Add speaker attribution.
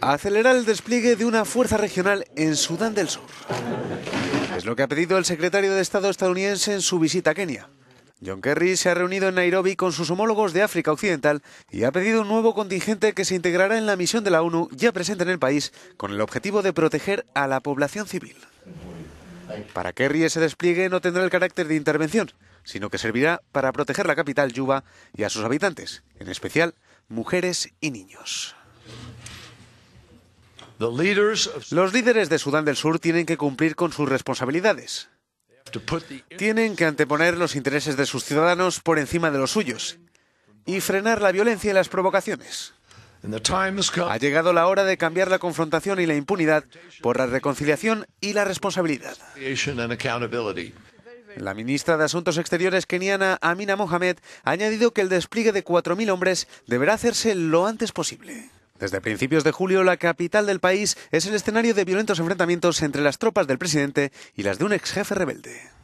Speaker 1: acelerar el despliegue de una fuerza regional en Sudán del Sur. Es lo que ha pedido el secretario de Estado estadounidense en su visita a Kenia. John Kerry se ha reunido en Nairobi con sus homólogos de África Occidental y ha pedido un nuevo contingente que se integrará en la misión de la ONU ya presente en el país con el objetivo de proteger a la población civil. Para Kerry ese despliegue no tendrá el carácter de intervención, sino que servirá para proteger la capital Yuba y a sus habitantes, en especial mujeres y niños. Los líderes de Sudán del Sur tienen que cumplir con sus responsabilidades. Tienen que anteponer los intereses de sus ciudadanos por encima de los suyos y frenar la violencia y las provocaciones. Ha llegado la hora de cambiar la confrontación y la impunidad por la reconciliación y la responsabilidad. La ministra de Asuntos Exteriores keniana Amina Mohamed ha añadido que el despliegue de 4.000 hombres deberá hacerse lo antes posible. Desde principios de julio, la capital del país es el escenario de violentos enfrentamientos entre las tropas del presidente y las de un ex jefe rebelde.